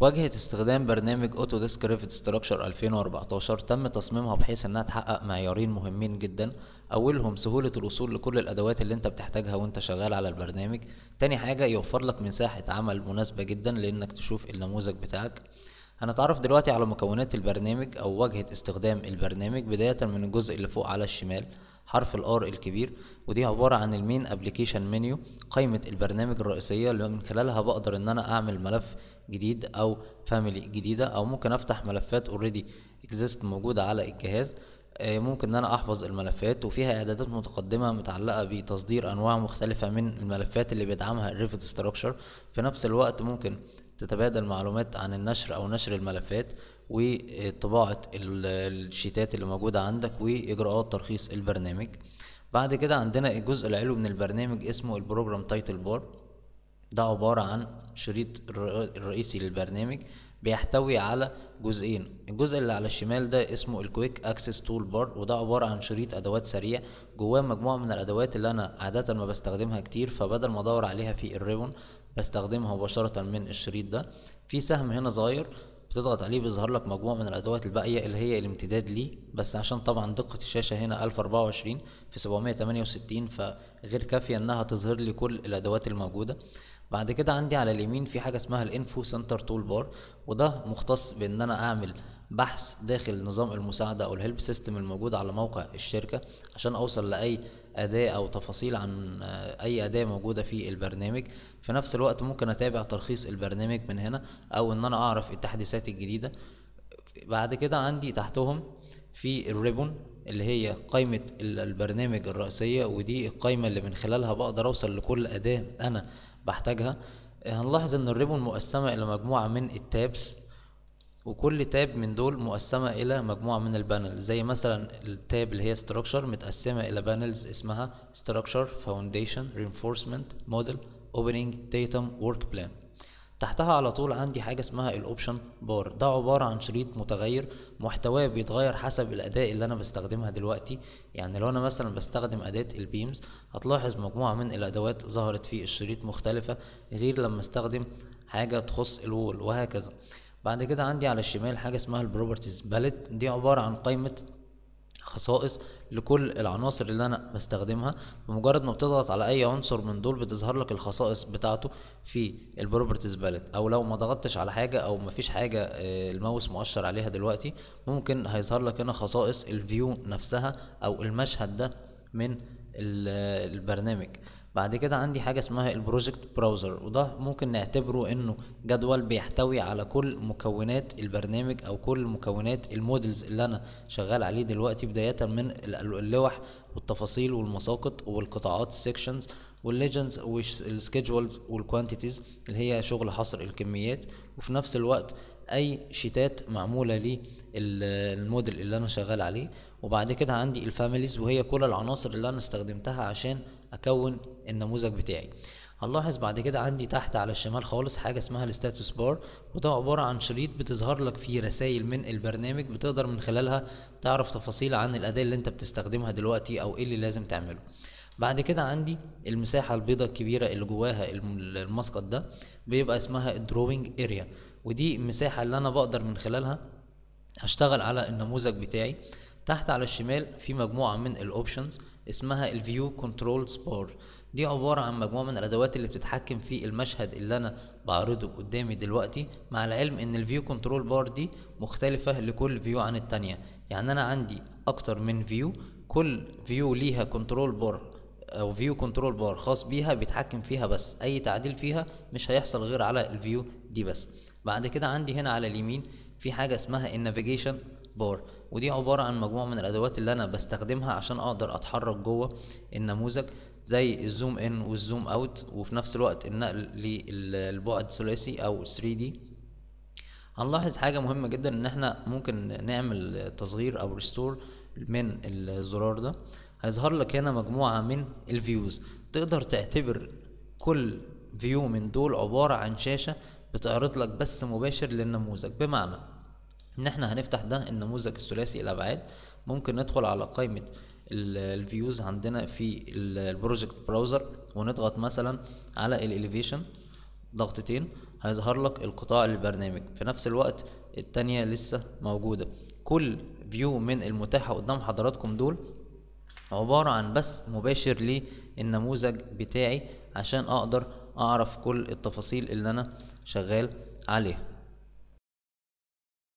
واجهة استخدام برنامج Autodesk Revit Structure 2014 تم تصميمها بحيث انها تحقق معيارين مهمين جدا اولهم سهولة الوصول لكل الادوات اللي انت بتحتاجها وانت شغال على البرنامج تاني حاجة يوفر لك مساحة عمل مناسبة جدا لانك تشوف النموذج بتاعك هنتعرف دلوقتي على مكونات البرنامج او واجهة استخدام البرنامج بداية من الجزء اللي فوق على الشمال حرف الار الكبير ودي عبارة عن المين ابلكيشن منيو قائمة البرنامج الرئيسية اللي من خلالها بقدر ان انا اعمل ملف جديد او فاميلي جديده او ممكن افتح ملفات اوريدي اكزيست موجوده على الجهاز آه، ممكن ان انا احفظ الملفات وفيها اعدادات متقدمه متعلقه بتصدير انواع مختلفه من الملفات اللي بيدعمها الريفت ستراكشر في نفس الوقت ممكن تتبادل معلومات عن النشر او نشر الملفات وطباعه الشيتات اللي موجوده عندك واجراءات ترخيص البرنامج بعد كده عندنا الجزء العلوي من البرنامج اسمه البروجرام تايتل بار ده عبارة عن شريط الرئيسي للبرنامج بيحتوي على جزئين الجزء اللي على الشمال ده اسمه الكويك اكسس تول بار وده عبارة عن شريط ادوات سريع جواه مجموعة من الادوات اللي انا عادة ما بستخدمها كتير فبدل ما ادور عليها في الريبون بستخدمها مباشرة من الشريط ده في سهم هنا صغير تضغط عليه بيظهر لك مجموعة من الأدوات الباقية اللي هي الامتداد ليه بس عشان طبعا دقة الشاشة هنا 1024 في 768 فغير كافية إنها تظهر لي كل الأدوات الموجودة بعد كده عندي على اليمين في حاجة اسمها الانفو سنتر تول بار وده مختص بإن أنا أعمل بحث داخل نظام المساعدة أو الهيلب سيستم الموجود على موقع الشركة عشان أوصل لأي أداة أو تفاصيل عن آه، أي أداة موجودة في البرنامج في نفس الوقت ممكن أتابع ترخيص البرنامج من هنا أو إن أنا أعرف التحديثات الجديدة بعد كده عندي تحتهم في الريبون اللي هي قائمة البرنامج الرئيسية ودي القائمة اللي من خلالها بقدر أوصل لكل أداة أنا بحتاجها هنلاحظ إن الريبون مقسمة إلى مجموعة من التابس وكل تاب من دول مقسمة إلى مجموعة من البانل زي مثلا التاب اللي هي structure متقسمة إلى بانلز اسمها structure foundation reinforcement model opening datum work plan تحتها على طول عندي حاجة اسمها الاوبشن بار ده عبارة عن شريط متغير محتواه بيتغير حسب الأداة اللي أنا بستخدمها دلوقتي يعني لو أنا مثلا بستخدم أداة البيمز هتلاحظ مجموعة من الأدوات ظهرت في الشريط مختلفة غير لما استخدم حاجة تخص الوول وهكذا بعد كده عندي على الشمال حاجة اسمها البروبرتيز باليت دي عبارة عن قائمة خصائص لكل العناصر اللي انا بستخدمها بمجرد ما بتضغط على اي عنصر من دول بتظهر لك الخصائص بتاعته في البروبرتيز باليت او لو ما ضغطتش على حاجه او ما فيش حاجه آه، الماوس مؤشر عليها دلوقتي ممكن هيظهر لك هنا خصائص الفيو نفسها او المشهد ده من آه، البرنامج بعد كده عندي حاجة اسمها البروجكت براوزر وده ممكن نعتبره انه جدول بيحتوي على كل مكونات البرنامج او كل مكونات المودلز اللي انا شغال عليه دلوقتي بداية من اللوح والتفاصيل والمساقط والقطاعات السكشنز والليجندز والسكيدجولز والكوانتيتيز اللي هي شغل حصر الكميات وفي نفس الوقت اي شيتات معمولة الموديل اللي انا شغال عليه وبعد كده عندي الفاميليز وهي كل العناصر اللي انا استخدمتها عشان اكون النموذج بتاعي هنلاحظ بعد كده عندي تحت على الشمال خالص حاجة اسمها الستاتوس بار وده عبارة عن شريط بتظهر لك فيه رسائل من البرنامج بتقدر من خلالها تعرف تفاصيل عن الأداة اللي انت بتستخدمها دلوقتي أو ايه اللي لازم تعمله بعد كده عندي المساحة البيضاء الكبيرة اللي جواها المسقط ده بيبقى اسمها الدروينج اريا ودي المساحة اللي انا بقدر من خلالها اشتغل على النموذج بتاعي تحت على الشمال في مجموعة من الاوبشنز اسمها الفيو كنترول سبار دي عبارة عن مجموعة من الادوات اللي بتتحكم في المشهد اللي انا بعرضه قدامي دلوقتي مع العلم ان الفيو كنترول بار دي مختلفة لكل فيو عن التانية يعني انا عندي اكتر من فيو كل فيو ليها كنترول بار او فيو كنترول بار خاص بيها بيتحكم فيها بس اي تعديل فيها مش هيحصل غير على الفيو دي بس بعد كده عندي هنا على اليمين في حاجة اسمها النافيجيشن بار ودي عبارة عن مجموعة من الأدوات اللي أنا بستخدمها عشان أقدر أتحرك جوه النموذج زي الزوم إن والزوم أوت وفي نفس الوقت النقل للبعد ثلاثي أو 3D هنلاحظ حاجة مهمة جدا إن إحنا ممكن نعمل تصغير أو ريستور من الزرار ده هيظهر لك هنا مجموعة من الفيوز تقدر تعتبر كل فيو من دول عبارة عن شاشة بتعرض لك بث مباشر للنموذج بمعنى ان احنا هنفتح ده النموذج الثلاثي الابعاد ممكن ندخل على قائمة الفيوز عندنا في البروجكت براوزر ونضغط مثلا على الاليفيشن ضغطتين هيظهر لك القطاع للبرنامج في نفس الوقت التانية لسه موجودة كل فيو من المتاحة قدام حضراتكم دول عبارة عن بث مباشر للنموذج بتاعي عشان اقدر اعرف كل التفاصيل اللي انا شغال عليها